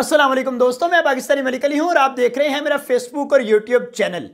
असलम दोस्तों मैं पाकिस्तानी मलिक अली हूँ और आप देख रहे हैं मेरा फेसबुक और यूट्यूब चैनल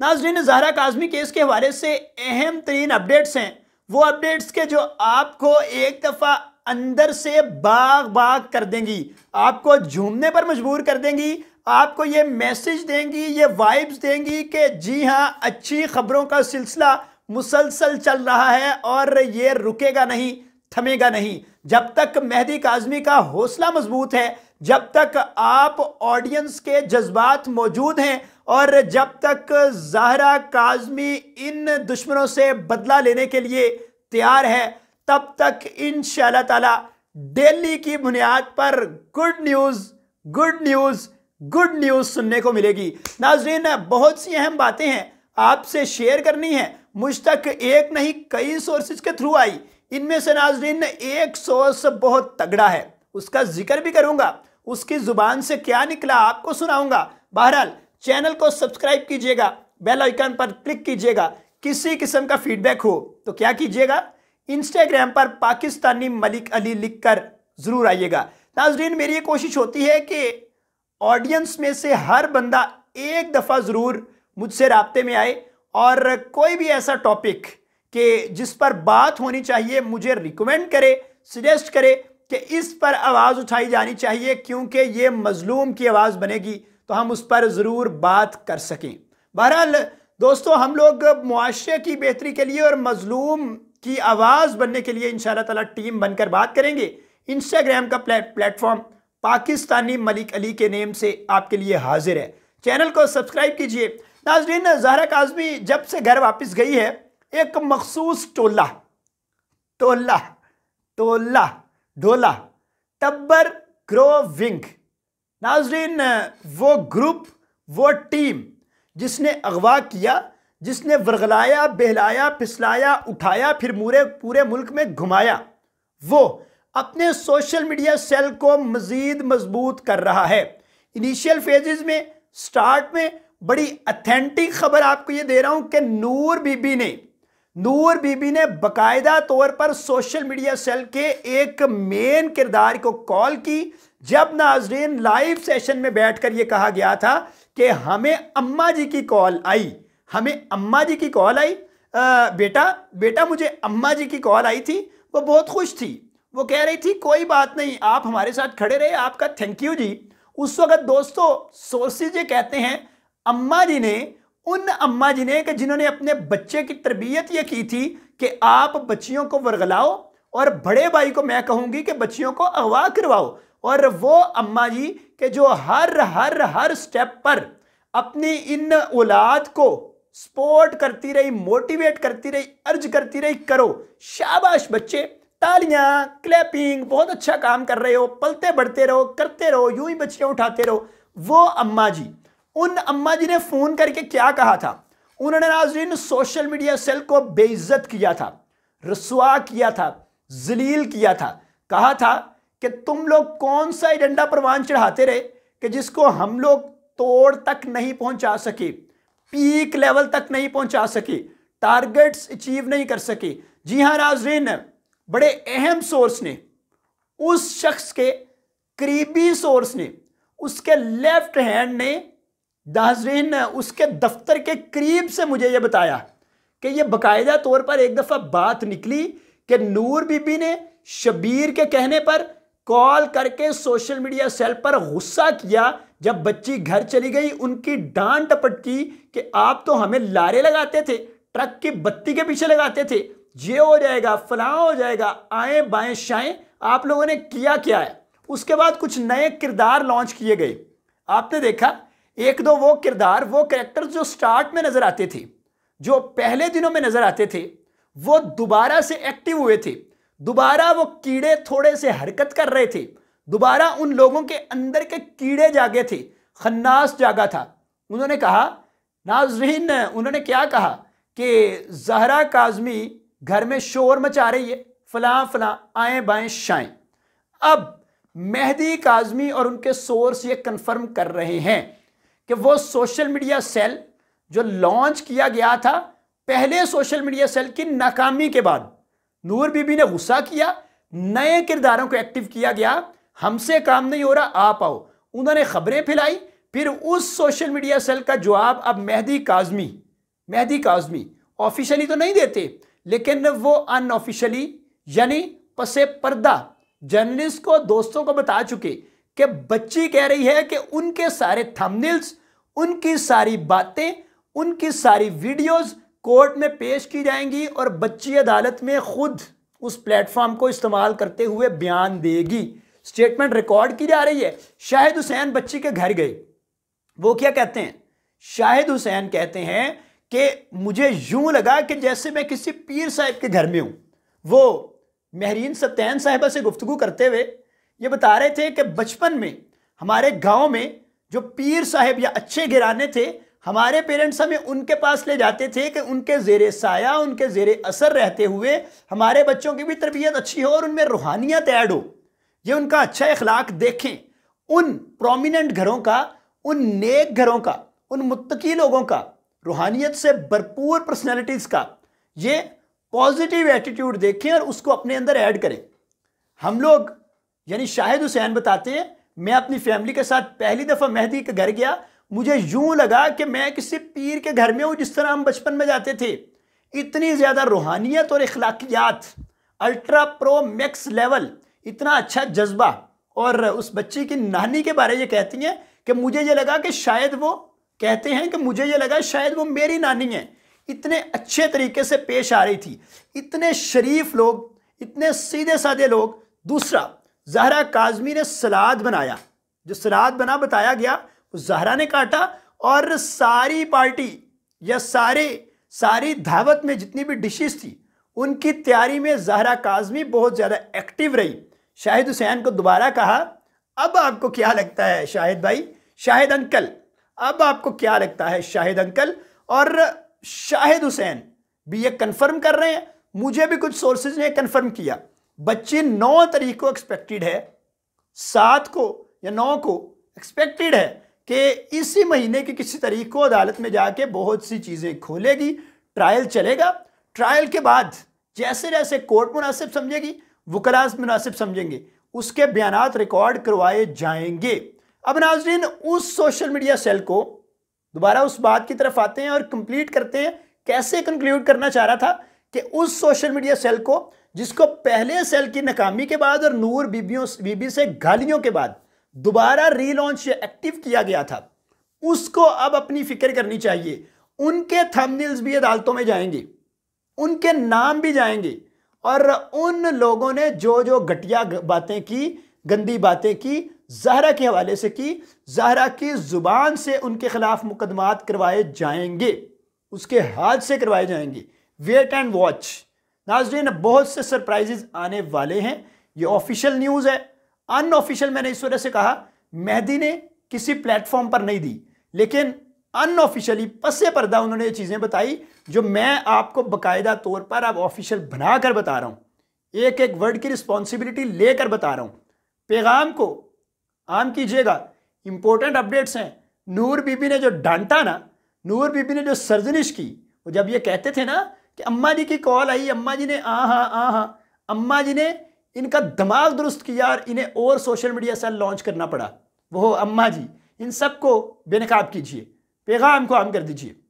नाजरीन जहरा काजमी केस के हवाले से अहम तरीन अपडेट्स हैं वो अपडेट्स के जो आपको एक दफ़ा अंदर से बाग बाग कर देंगी आपको झूमने पर मजबूर कर देंगी आपको ये मैसेज देंगी ये वाइब्स देंगी कि जी हाँ अच्छी खबरों का सिलसिला मुसलसल चल रहा है और ये रुकेगा नहीं थमेगा नहीं जब तक मेहदी काजमी का हौसला मजबूत है जब तक आप ऑडियंस के जज्बात मौजूद हैं और जब तक जहरा काजमी इन दुश्मनों से बदला लेने के लिए तैयार है तब तक इन ताला दिल्ली की बुनियाद पर good news good news good news सुनने को मिलेगी नाजरीन बहुत सी अहम बातें हैं आपसे शेयर करनी है मुझ तक एक नहीं कई सोर्सेज के थ्रू आई इनमें से नाजरीन एक सोर्स बहुत तगड़ा है उसका जिक्र भी करूंगा उसकी ज़ुबान से क्या निकला आपको सुनाऊंगा बहरहाल चैनल को सब्सक्राइब कीजिएगा बेल आइकन पर क्लिक कीजिएगा किसी किस्म का फीडबैक हो तो क्या कीजिएगा इंस्टाग्राम पर पाकिस्तानी मलिक अली लिख कर ज़रूर आइएगा नाजरीन मेरी ये कोशिश होती है कि ऑडियंस में से हर बंदा एक दफ़ा ज़रूर मुझसे रबते में आए और कोई भी ऐसा टॉपिक कि जिस पर बात होनी चाहिए मुझे रिकमेंड करे सजेस्ट करे कि इस पर आवाज़ उठाई जानी चाहिए क्योंकि ये मज़लूम की आवाज़ बनेगी तो हम उस पर ज़रूर बात कर सकें बहरहाल दोस्तों हम लोग मुआरे की बेहतरी के लिए और मज़लूम की आवाज़ बनने के लिए इन ताला टीम बनकर बात करेंगे इंस्टाग्राम का प्लेटफॉर्म पाकिस्तानी मलिक अली के नेम से आपके लिए हाजिर है चैनल को सब्सक्राइब कीजिए नाजरीन जहरा काजमी जब से घर वापस गई है एक मखसूस टोला टोला टोला डोला टब्बर विंग नाजरीन वो ग्रुप वो टीम जिसने अगवा किया जिसने वर्गलाया बहलाया फिसलाया उठाया फिर मूरे पूरे मुल्क में घुमाया वो अपने सोशल मीडिया सेल को मज़ीद मजबूत कर रहा है इनिशियल फेजेस में स्टार्ट में बड़ी अथेंटिक खबर आपको ये दे रहा हूँ कि नूर बीबी ने नूर बीबी ने बकायदा तौर पर सोशल मीडिया सेल के एक मेन किरदार को कॉल की जब नाजरीन लाइव सेशन में बैठकर यह कहा गया था कि हमें अम्मा जी की कॉल आई हमें अम्मा जी की कॉल आई आ, बेटा बेटा मुझे अम्मा जी की कॉल आई थी वो बहुत खुश थी वो कह रही थी कोई बात नहीं आप हमारे साथ खड़े रहे आपका थैंक यू जी उस वक़्त दोस्तों सोर्सेज ये कहते हैं अम्मा जी ने उन अम्मा जी ने कि जिन्होंने अपने बच्चे की तरबियत ये की थी कि आप बच्चियों को वर्गलाओ और बड़े भाई को मैं कहूँगी कि बच्चियों को अगवा करवाओ और वो अम्मा जी के जो हर हर हर स्टेप पर अपनी इन औलाद को सपोर्ट करती रही मोटिवेट करती रही अर्ज करती रही करो शाबाश बच्चे तालियां क्लैपिंग बहुत अच्छा काम कर रहे हो पलते बढ़ते रहो करते रहो यूं ही बच्चियाँ उठाते रहो वो अम्मा जी उन अम्मा जी ने फोन करके क्या कहा था उन्होंने नाजरीन सोशल मीडिया सेल को बेइज्जत किया था रसुआ किया था जलील किया था कहा था कि तुम लोग कौन सा एजेंडा परवान चढ़ाते रहे कि जिसको हम लोग तोड़ तक नहीं पहुंचा सके पीक लेवल तक नहीं पहुंचा सके टारगेट्स अचीव नहीं कर सके जी हाँ नाजरीन बड़े अहम सोर्स ने उस शख्स के करीबी सोर्स ने उसके लेफ्ट हैंड ने दाजरीन ने उसके दफ्तर के करीब से मुझे ये बताया कि ये बाकायदा तौर पर एक दफ़ा बात निकली कि नूर बीबी ने शबीर के कहने पर कॉल करके सोशल मीडिया सेल पर गुस्सा किया जब बच्ची घर चली गई उनकी डांट टपट की कि आप तो हमें लारे लगाते थे ट्रक की बत्ती के पीछे लगाते थे ये हो जाएगा फलां हो जाएगा आए बाएं शाएं आप लोगों ने किया क्या है उसके बाद कुछ नए किरदार लॉन्च किए गए आपने देखा एक दो वो किरदार वो करेक्टर जो स्टार्ट में नज़र आते थे जो पहले दिनों में नज़र आते थे वो दोबारा से एक्टिव हुए थे दोबारा वो कीड़े थोड़े से हरकत कर रहे थे दोबारा उन लोगों के अंदर के कीड़े जागे थे खन्नास जागा था उन्होंने कहा नाजरीन उन्होंने क्या कहा कि जहरा काजमी घर में शोर मचा रही है फलां फलां आए बाएं शाएं अब मेहदी काजमी और उनके सोर्स ये कंफर्म कर रहे हैं कि वो सोशल मीडिया सेल जो लॉन्च किया गया था पहले सोशल मीडिया सेल की नाकामी के बाद नूर बीबी ने गुस्सा किया नए किरदारों को एक्टिव किया गया हमसे काम नहीं हो रहा आप आओ उन्होंने खबरें फैलाई फिर उस सोशल मीडिया सेल का जवाब अब मेहदी काजमी मेहदी काजमी ऑफिशियली तो नहीं देते लेकिन वो अनऑफिशियली यानी पसे पर्दा जर्नलिस्ट को दोस्तों को बता चुके कि बच्ची कह रही है कि उनके सारे थंबनेल्स उनकी सारी बातें उनकी सारी वीडियोस कोर्ट में पेश की जाएंगी और बच्ची अदालत में खुद उस प्लेटफॉर्म को इस्तेमाल करते हुए बयान देगी स्टेटमेंट रिकॉर्ड की जा रही है शाहिद हुसैन बच्ची के घर गई वो क्या कहते हैं शाहिद हुसैन कहते हैं कि मुझे यूं लगा कि जैसे मैं किसी पीर साहब के घर में हूं वो महरीन सत्यन साहिबा से गुफ्तगु करते हुए ये बता रहे थे कि बचपन में हमारे गांव में जो पीर साहेब या अच्छे घराने थे हमारे पेरेंट्स हमें उनके पास ले जाते थे कि उनके जेर साया उनके जेर असर रहते हुए हमारे बच्चों की भी तरबियत अच्छी हो और उनमें रूहानियत ऐड हो ये उनका अच्छा अखलाक देखें उन प्रोमिनेंट घरों का उन नेक घरों का उन मुतकी लोगों का रूहानियत से भरपूर पर्सनैलिटीज़ का ये पॉजिटिव एटीट्यूड देखें और उसको अपने अंदर ऐड करें हम लोग यानी शाहिद हुसैन बताते हैं मैं अपनी फैमिली के साथ पहली दफ़ा मेहदी के घर गया मुझे यूं लगा कि मैं किसी पीर के घर में हूँ जिस तरह हम बचपन में जाते थे इतनी ज़्यादा रूहानियत और अखलाकियात अल्ट्रा प्रो मैक्स लेवल इतना अच्छा जज्बा और उस बच्ची की नानी के बारे ये कहती हैं कि मुझे ये लगा कि शायद वो कहते हैं कि मुझे ये लगा शायद वो मेरी नानी है इतने अच्छे तरीके से पेश आ रही थी इतने शरीफ लोग इतने सीधे साधे लोग दूसरा जहरा काजमी ने सलाद बनाया जो सलाद बना बताया गया उस जहरा ने काटा और सारी पार्टी या सारे सारी धावत में जितनी भी डिशेस थी उनकी तैयारी में जहरा काजमी बहुत ज़्यादा एक्टिव रही शाहिद हुसैन को दोबारा कहा अब आपको क्या लगता है शाहिद भाई शाहिद अंकल अब आपको क्या लगता है शाहिद अंकल और शाहिद हुसैन भी ये कन्फर्म कर रहे हैं मुझे भी कुछ सोर्सेज ने कन्फर्म किया बच्चे नौ तारीख को एक्सपेक्टेड है सात को या नौ को एक्सपेक्टेड है कि इसी महीने की किसी तारीख को अदालत में जाके बहुत सी चीज़ें खोलेगी ट्रायल चलेगा ट्रायल के बाद जैसे जैसे कोर्ट मुनासिब समझेगी वकलास मुनासिब समझेंगे उसके बयान रिकॉर्ड करवाए जाएंगे अब नाजरीन उस सोशल मीडिया सेल को दोबारा उस बात की तरफ आते हैं और कंप्लीट करते हैं कैसे कंक्लूड करना चाह रहा था कि उस सोशल मीडिया सेल को जिसको पहले सेल की नाकामी के बाद और नूर बीबियों बीबी से गालियों के बाद दोबारा रीलॉन्च लॉन्च एक्टिव किया गया था उसको अब अपनी फिक्र करनी चाहिए उनके थंबनेल्स भी अदालतों में जाएंगे उनके नाम भी जाएंगे और उन लोगों ने जो जो घटिया बातें की गंदी बातें की जहरा के हवाले से की जहरा की ज़ुबान से उनके ख़िलाफ़ मुकदमात करवाए जाएंगे उसके हाथ से करवाए जाएंगे वेट एंड वॉच नाजरीन बहुत से सरप्राइजेज आने वाले हैं ये ऑफिशियल न्यूज़ है अनऑफिशियल मैंने इस वजह से कहा मेहदी ने किसी प्लेटफॉर्म पर नहीं दी लेकिन अनऑफिशियली पसे पर्दा उन्होंने ये चीज़ें बताई जो मैं आपको बाकायदा तौर पर अब ऑफिशियल बनाकर बता रहा हूँ एक एक वर्ड की रिस्पॉन्सिबिलिटी लेकर बता रहा हूँ पैगाम को आम कीजिएगा इंपॉर्टेंट अपडेट्स हैं नूर बीबी ने जो डांटा ना नूर बीबी ने जो सर्जनिश की वो जब ये कहते थे ना कि अम्मा जी की कॉल आई अम्मा जी ने आ हाँ आ हाँ अम्मा जी ने इनका दिमाग दुरुस्त किया और इन्हें और सोशल मीडिया सेल लॉन्च करना पड़ा वो अम्मा जी इन सबको बेनकाब कीजिए पैगाम को आम कर दीजिए